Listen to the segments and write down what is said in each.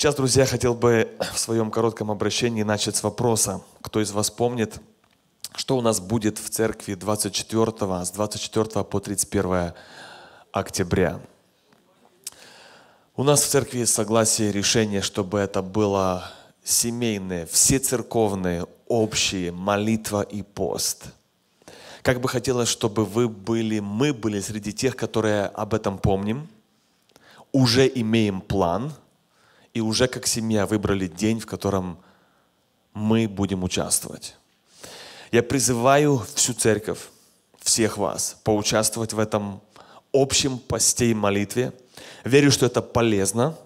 Сейчас, друзья, хотел бы в своем коротком обращении начать с вопроса. Кто из вас помнит, что у нас будет в церкви 24, с 24 по 31 октября? У нас в церкви согласие решение, чтобы это было семейное, всецерковное, общее, молитва и пост. Как бы хотелось, чтобы вы были, мы были среди тех, которые об этом помним, уже имеем план – и уже как семья выбрали день, в котором мы будем участвовать. Я призываю всю церковь, всех вас, поучаствовать в этом общем посте и молитве. Верю, что это полезно,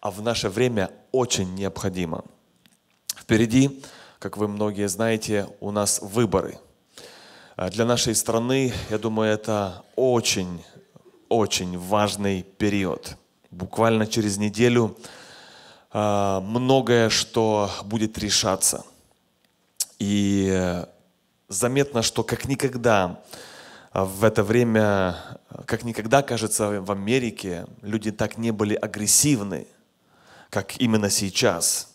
а в наше время очень необходимо. Впереди, как вы многие знаете, у нас выборы. А для нашей страны, я думаю, это очень, очень важный период буквально через неделю а, многое, что будет решаться. И заметно, что как никогда а, в это время, а, как никогда, кажется, в Америке люди так не были агрессивны, как именно сейчас.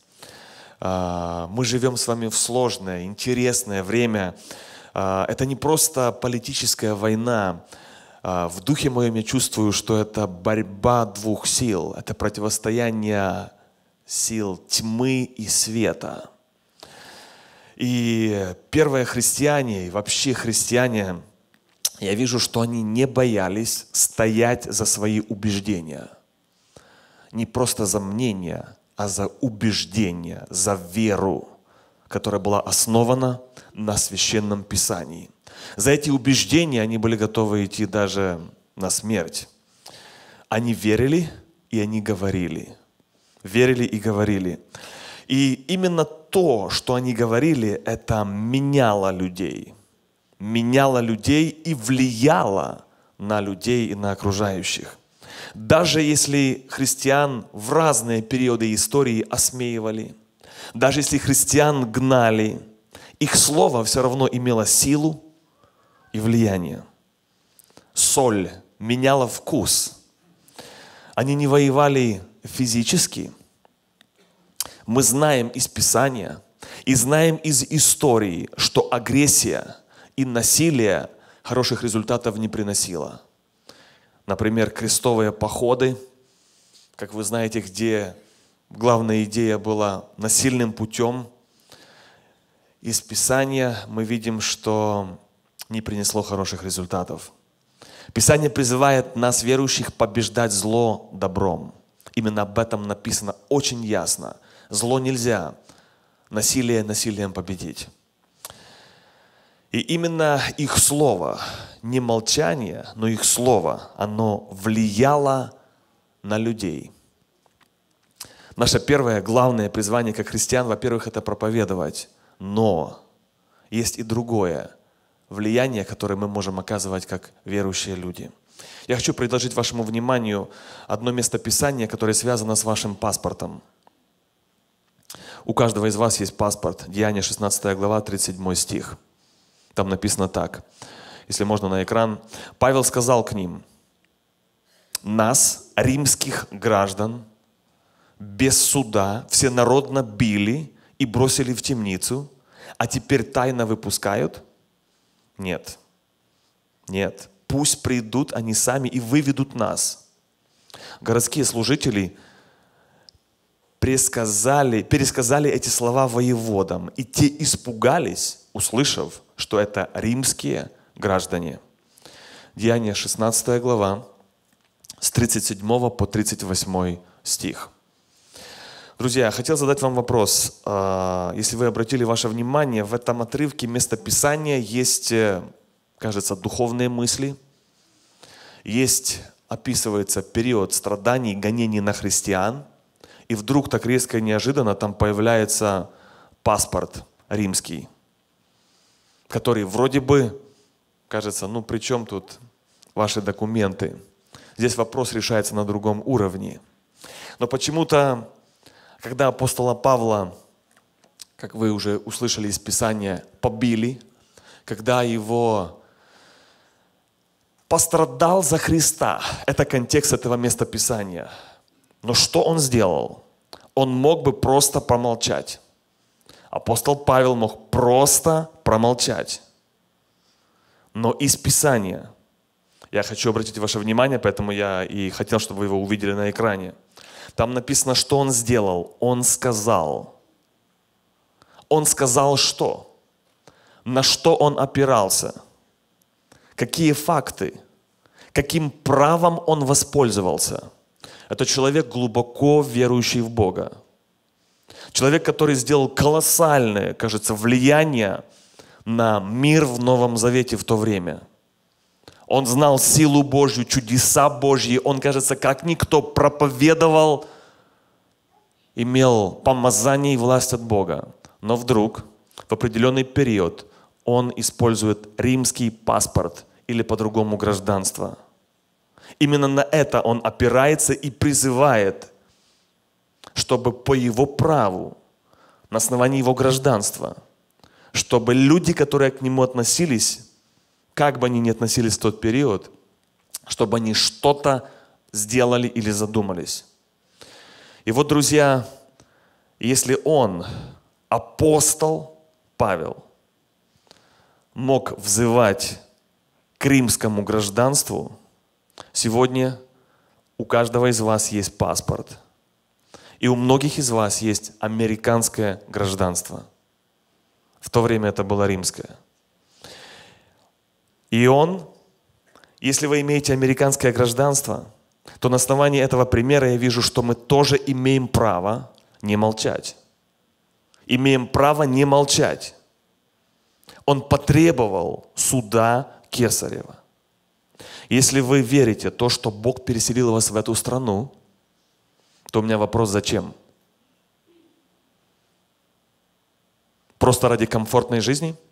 Мы живем с вами в сложное, интересное время. Это не просто политическая война, а, в духе моем я чувствую, что это борьба двух сил, это противостояние сил тьмы и света. И первые христиане, и вообще христиане, я вижу, что они не боялись стоять за свои убеждения. Не просто за мнение, а за убеждение, за веру, которая была основана на священном писании. За эти убеждения они были готовы идти даже на смерть. Они верили и они говорили. Верили и говорили. И именно то, что они говорили, это меняло людей. Меняло людей и влияло на людей и на окружающих. Даже если христиан в разные периоды истории осмеивали, даже если христиан гнали, их слово все равно имело силу, и влияние. Соль меняла вкус. Они не воевали физически. Мы знаем из Писания и знаем из истории, что агрессия и насилие хороших результатов не приносило. Например, крестовые походы, как вы знаете, где главная идея была насильным путем. Из Писания мы видим, что не принесло хороших результатов. Писание призывает нас, верующих, побеждать зло добром. Именно об этом написано очень ясно. Зло нельзя, насилие насилием победить. И именно их слово, не молчание, но их слово, оно влияло на людей. Наше первое главное призвание как христиан, во-первых, это проповедовать, но есть и другое влияние, которое мы можем оказывать как верующие люди. Я хочу предложить вашему вниманию одно местописание, которое связано с вашим паспортом. У каждого из вас есть паспорт. Деяние 16 глава, 37 стих. Там написано так. Если можно на экран. Павел сказал к ним, нас, римских граждан, без суда всенародно били и бросили в темницу, а теперь тайно выпускают – нет. Нет. Пусть придут они сами и выведут нас. Городские служители пересказали, пересказали эти слова воеводам, и те испугались, услышав, что это римские граждане. Деяние 16 глава, с 37 по 38 стих. Друзья, хотел задать вам вопрос. А, если вы обратили ваше внимание, в этом отрывке местописания есть, э, кажется, духовные мысли, есть, описывается период страданий, гонений на христиан, и вдруг так резко и неожиданно там появляется паспорт римский, который вроде бы, кажется, ну при чем тут ваши документы? Здесь вопрос решается на другом уровне. Но почему-то когда апостола Павла, как вы уже услышали из Писания, побили, когда его пострадал за Христа. Это контекст этого места Писания. Но что он сделал? Он мог бы просто промолчать. Апостол Павел мог просто промолчать. Но из Писания. Я хочу обратить ваше внимание, поэтому я и хотел, чтобы вы его увидели на экране – там написано, что он сделал. Он сказал. Он сказал что? На что он опирался? Какие факты? Каким правом он воспользовался? Это человек, глубоко верующий в Бога. Человек, который сделал колоссальное, кажется, влияние на мир в Новом Завете в то время – он знал силу Божью, чудеса Божьи. Он, кажется, как никто проповедовал, имел помазание и власть от Бога. Но вдруг, в определенный период, он использует римский паспорт или по-другому гражданство. Именно на это он опирается и призывает, чтобы по его праву, на основании его гражданства, чтобы люди, которые к нему относились, как бы они ни относились в тот период, чтобы они что-то сделали или задумались. И вот, друзья, если он, апостол Павел, мог взывать к римскому гражданству, сегодня у каждого из вас есть паспорт. И у многих из вас есть американское гражданство. В то время это было римское – и он, если вы имеете американское гражданство, то на основании этого примера я вижу, что мы тоже имеем право не молчать. Имеем право не молчать. Он потребовал суда Кесарева. Если вы верите то, что Бог переселил вас в эту страну, то у меня вопрос, зачем? Просто ради комфортной жизни –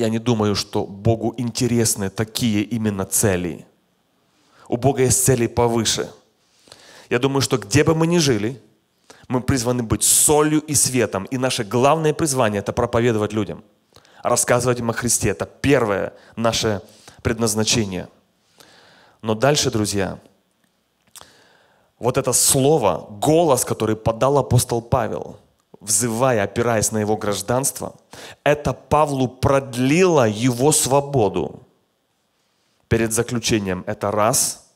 я не думаю, что Богу интересны такие именно цели. У Бога есть цели повыше. Я думаю, что где бы мы ни жили, мы призваны быть солью и светом. И наше главное призвание – это проповедовать людям, рассказывать им о Христе. Это первое наше предназначение. Но дальше, друзья, вот это слово, голос, который подал апостол Павел – взывая, опираясь на его гражданство, это Павлу продлило его свободу перед заключением. Это раз.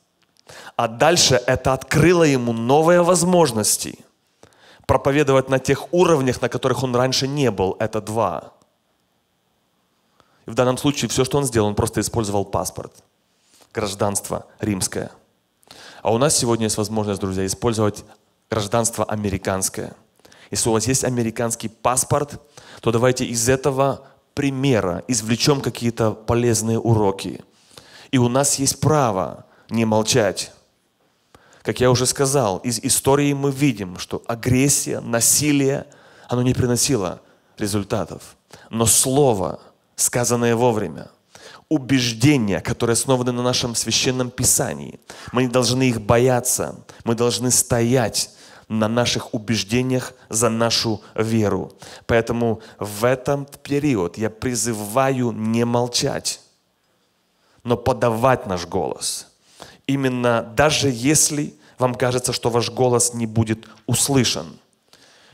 А дальше это открыло ему новые возможности проповедовать на тех уровнях, на которых он раньше не был. Это два. И в данном случае все, что он сделал, он просто использовал паспорт, гражданство римское. А у нас сегодня есть возможность, друзья, использовать гражданство американское – если у вас есть американский паспорт, то давайте из этого примера извлечем какие-то полезные уроки. И у нас есть право не молчать. Как я уже сказал, из истории мы видим, что агрессия, насилие, оно не приносило результатов. Но слово, сказанное вовремя, убеждения, которые основаны на нашем священном писании, мы не должны их бояться, мы должны стоять на наших убеждениях за нашу веру. Поэтому в этом период я призываю не молчать, но подавать наш голос. Именно даже если вам кажется, что ваш голос не будет услышан.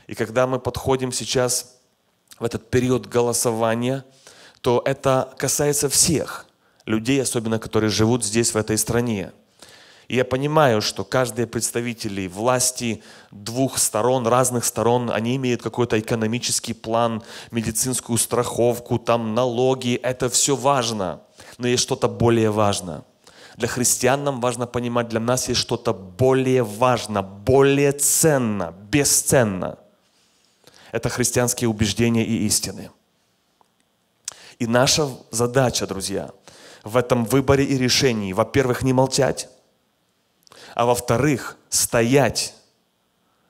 И когда мы подходим сейчас в этот период голосования, то это касается всех людей, особенно которые живут здесь, в этой стране. И я понимаю, что каждые представители власти двух сторон, разных сторон, они имеют какой-то экономический план, медицинскую страховку, там налоги. Это все важно. Но есть что-то более важно. Для христиан нам важно понимать, для нас есть что-то более важно, более ценно, бесценно. Это христианские убеждения и истины. И наша задача, друзья, в этом выборе и решении, во-первых, не молчать, а во-вторых, стоять,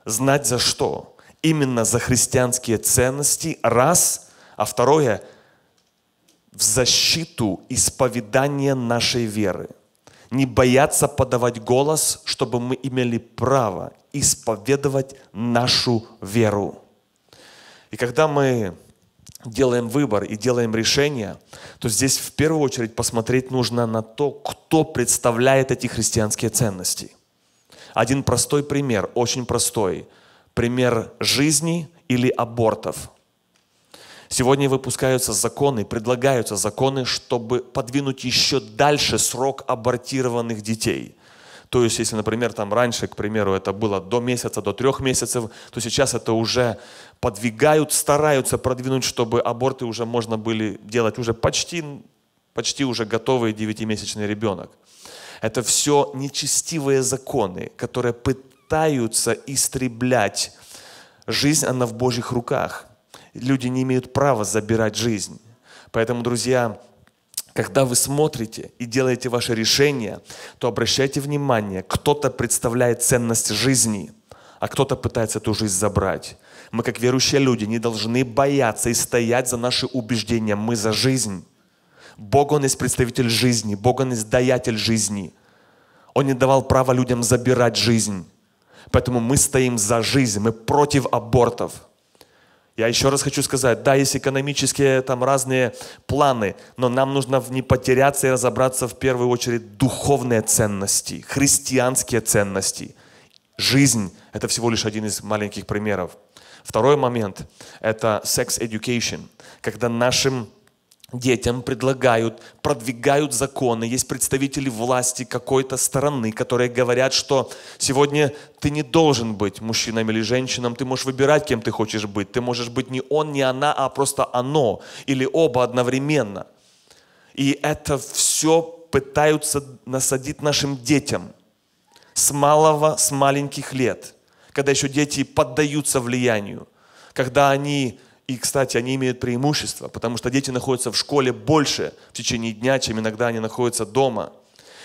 знать за что. Именно за христианские ценности, раз, а второе, в защиту исповедания нашей веры. Не бояться подавать голос, чтобы мы имели право исповедовать нашу веру. И когда мы делаем выбор и делаем решение, то здесь в первую очередь посмотреть нужно на то, кто представляет эти христианские ценности. Один простой пример, очень простой. Пример жизни или абортов. Сегодня выпускаются законы, предлагаются законы, чтобы подвинуть еще дальше срок абортированных детей – то есть, если, например, там раньше, к примеру, это было до месяца, до трех месяцев, то сейчас это уже подвигают, стараются продвинуть, чтобы аборты уже можно были делать уже почти, почти уже готовый девятимесячный ребенок. Это все нечестивые законы, которые пытаются истреблять жизнь, она в Божьих руках. Люди не имеют права забирать жизнь. Поэтому, друзья, когда вы смотрите и делаете ваши решения, то обращайте внимание, кто-то представляет ценность жизни, а кто-то пытается эту жизнь забрать. Мы, как верующие люди, не должны бояться и стоять за наши убеждения. Мы за жизнь. Бог, Он есть представитель жизни. Бог, Он есть даятель жизни. Он не давал права людям забирать жизнь. Поэтому мы стоим за жизнь. Мы против абортов. Я еще раз хочу сказать, да, есть экономические там разные планы, но нам нужно не потеряться и разобраться в первую очередь духовные ценности, христианские ценности. Жизнь – это всего лишь один из маленьких примеров. Второй момент – это sex education, когда нашим детям предлагают, продвигают законы. Есть представители власти какой-то стороны, которые говорят, что сегодня ты не должен быть мужчином или женщинам ты можешь выбирать, кем ты хочешь быть. Ты можешь быть не он, не она, а просто оно или оба одновременно. И это все пытаются насадить нашим детям с малого, с маленьких лет, когда еще дети поддаются влиянию, когда они и, кстати, они имеют преимущество, потому что дети находятся в школе больше в течение дня, чем иногда они находятся дома.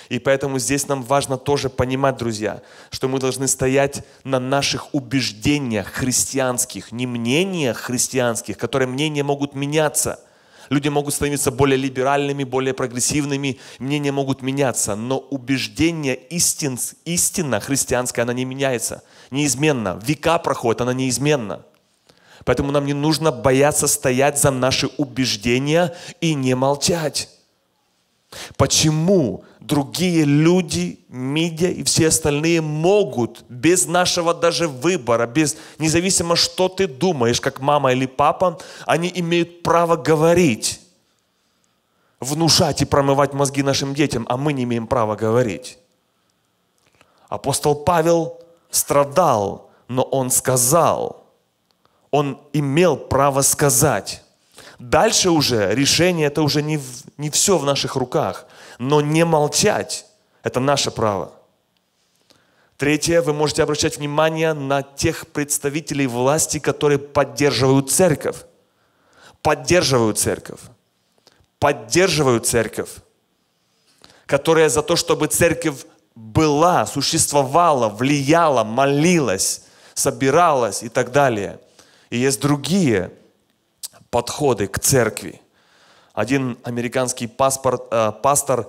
И поэтому здесь нам важно тоже понимать, друзья, что мы должны стоять на наших убеждениях христианских, не мнениях христианских, которые мнения могут меняться. Люди могут становиться более либеральными, более прогрессивными, мнения могут меняться, но убеждение истин, истина христианская, она не меняется, неизменно. Века проходят, она неизменна. Поэтому нам не нужно бояться стоять за наши убеждения и не молчать. Почему другие люди, медиа и все остальные могут без нашего даже выбора, без независимо, что ты думаешь, как мама или папа, они имеют право говорить, внушать и промывать мозги нашим детям, а мы не имеем права говорить. Апостол Павел страдал, но он сказал – он имел право сказать. Дальше уже решение это уже не, не все в наших руках. Но не молчать – это наше право. Третье, вы можете обращать внимание на тех представителей власти, которые поддерживают церковь. Поддерживают церковь. Поддерживают церковь. Которые за то, чтобы церковь была, существовала, влияла, молилась, собиралась и так далее – и есть другие подходы к церкви. Один американский паспорт, э, пастор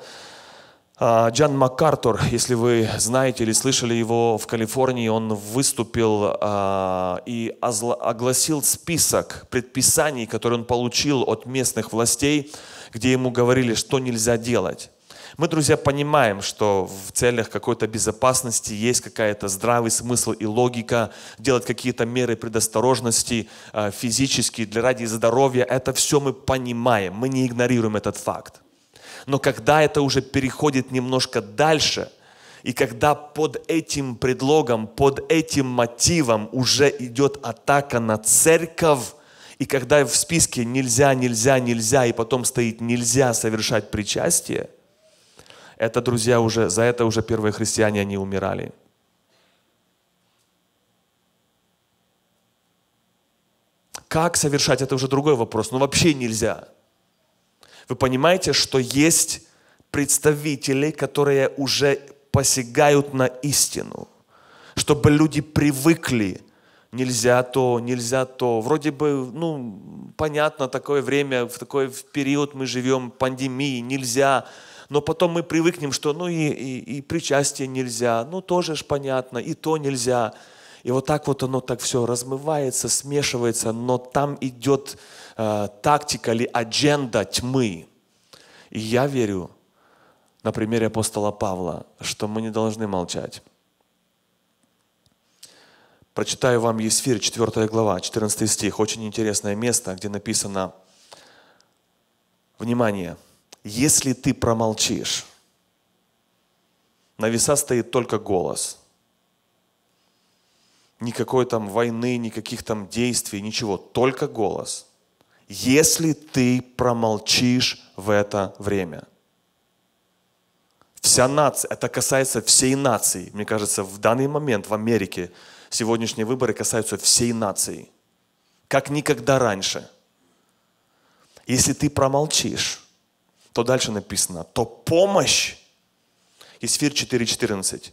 э, Джан МакАртур, если вы знаете или слышали его в Калифорнии, он выступил э, и огласил список предписаний, которые он получил от местных властей, где ему говорили, что нельзя делать. Мы, друзья, понимаем, что в целях какой-то безопасности есть какая-то здравый смысл и логика, делать какие-то меры предосторожности э, физические для ради здоровья. Это все мы понимаем, мы не игнорируем этот факт. Но когда это уже переходит немножко дальше, и когда под этим предлогом, под этим мотивом уже идет атака на церковь, и когда в списке нельзя, нельзя, нельзя, и потом стоит нельзя совершать причастие, это, друзья, уже, за это уже первые христиане, они умирали. Как совершать, это уже другой вопрос, но вообще нельзя. Вы понимаете, что есть представители, которые уже посягают на истину, чтобы люди привыкли нельзя то, нельзя то. Вроде бы, ну, понятно, такое время, в такой период мы живем, пандемии, нельзя но потом мы привыкнем, что ну и, и, и причастие нельзя, ну тоже ж понятно, и то нельзя. И вот так вот оно так все размывается, смешивается, но там идет э, тактика или адженда тьмы. И я верю на примере апостола Павла, что мы не должны молчать. Прочитаю вам Есфир, 4 глава, 14 стих. Очень интересное место, где написано, внимание, если ты промолчишь, на веса стоит только голос. Никакой там войны, никаких там действий, ничего, только голос. Если ты промолчишь в это время. Вся нация, это касается всей нации. Мне кажется, в данный момент в Америке сегодняшние выборы касаются всей нации. Как никогда раньше. Если ты промолчишь, то дальше написано, то помощь, Исфир 4.14,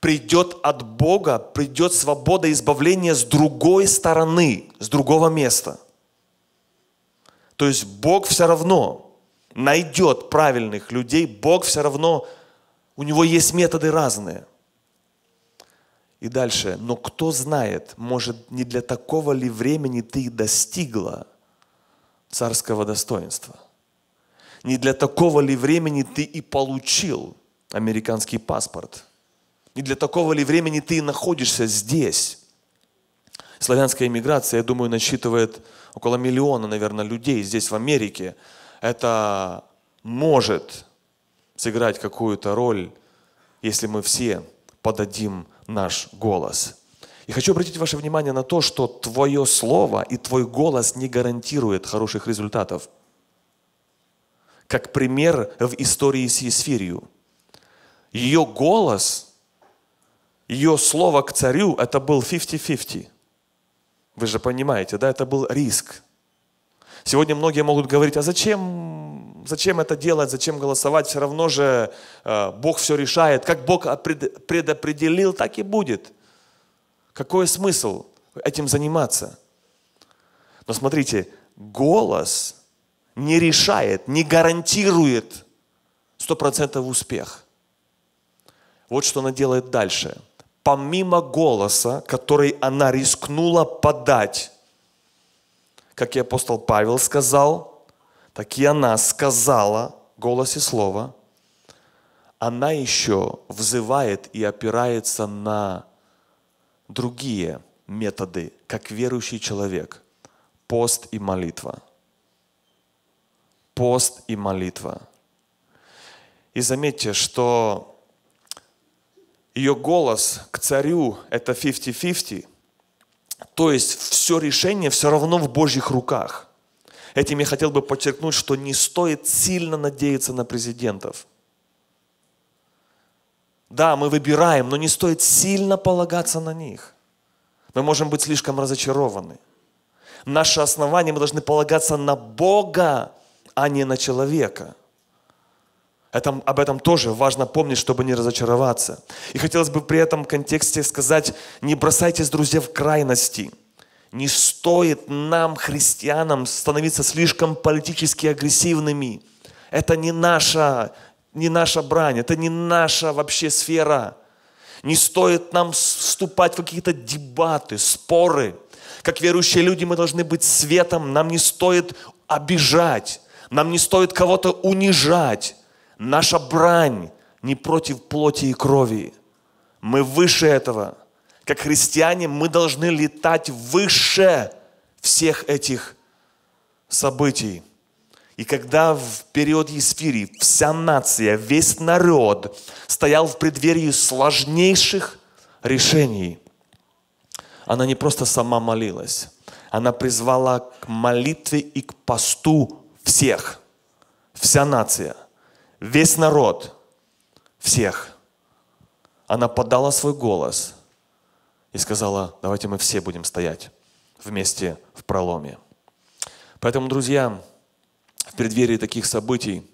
придет от Бога, придет свобода избавления с другой стороны, с другого места. То есть Бог все равно найдет правильных людей, Бог все равно, у него есть методы разные. И дальше, но кто знает, может, не для такого ли времени ты достигла царского достоинства? Не для такого ли времени ты и получил американский паспорт? Не для такого ли времени ты и находишься здесь? Славянская иммиграция, я думаю, насчитывает около миллиона, наверное, людей здесь, в Америке. Это может сыграть какую-то роль, если мы все подадим наш голос. И хочу обратить ваше внимание на то, что твое слово и твой голос не гарантирует хороших результатов как пример в истории с Есфирью. Ее голос, ее слово к царю, это был 50-50. Вы же понимаете, да, это был риск. Сегодня многие могут говорить, а зачем, зачем это делать, зачем голосовать, все равно же э, Бог все решает. Как Бог предопределил, так и будет. Какой смысл этим заниматься? Но смотрите, голос не решает, не гарантирует сто успех. Вот что она делает дальше. Помимо голоса, который она рискнула подать, как и апостол Павел сказал, так и она сказала голос и слово, она еще взывает и опирается на другие методы, как верующий человек, пост и молитва – пост и молитва. И заметьте, что ее голос к царю – это 50-50. То есть все решение все равно в Божьих руках. Этим я хотел бы подчеркнуть, что не стоит сильно надеяться на президентов. Да, мы выбираем, но не стоит сильно полагаться на них. Мы можем быть слишком разочарованы. Наше основание, мы должны полагаться на Бога, а не на человека. Это, об этом тоже важно помнить, чтобы не разочароваться. И хотелось бы при этом контексте сказать, не бросайтесь, друзья, в крайности. Не стоит нам, христианам, становиться слишком политически агрессивными. Это не наша, не наша брань, это не наша вообще сфера. Не стоит нам вступать в какие-то дебаты, споры. Как верующие люди мы должны быть светом, нам не стоит обижать. Нам не стоит кого-то унижать. Наша брань не против плоти и крови. Мы выше этого. Как христиане мы должны летать выше всех этих событий. И когда в период Есфири вся нация, весь народ стоял в преддверии сложнейших решений, она не просто сама молилась, она призвала к молитве и к посту всех, вся нация, весь народ, всех. Она подала свой голос и сказала, давайте мы все будем стоять вместе в проломе. Поэтому, друзья, в преддверии таких событий,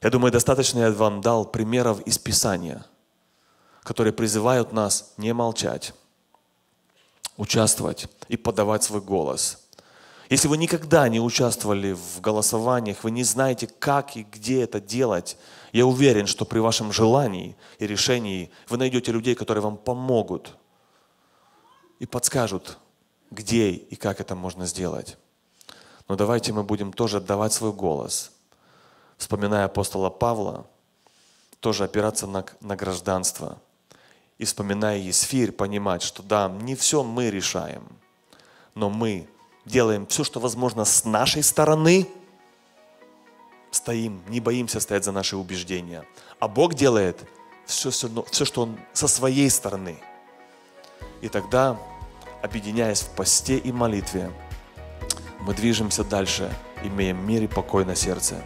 я думаю, достаточно я вам дал примеров из Писания, которые призывают нас не молчать, участвовать и подавать свой голос – если вы никогда не участвовали в голосованиях, вы не знаете, как и где это делать, я уверен, что при вашем желании и решении вы найдете людей, которые вам помогут и подскажут, где и как это можно сделать. Но давайте мы будем тоже отдавать свой голос, вспоминая апостола Павла, тоже опираться на, на гражданство и вспоминая Есфирь, понимать, что да, не все мы решаем, но мы делаем все, что возможно с нашей стороны, стоим, не боимся стоять за наши убеждения. А Бог делает все, все, все что Он со своей стороны. И тогда, объединяясь в посте и молитве, мы движемся дальше, имея мир и покой на сердце.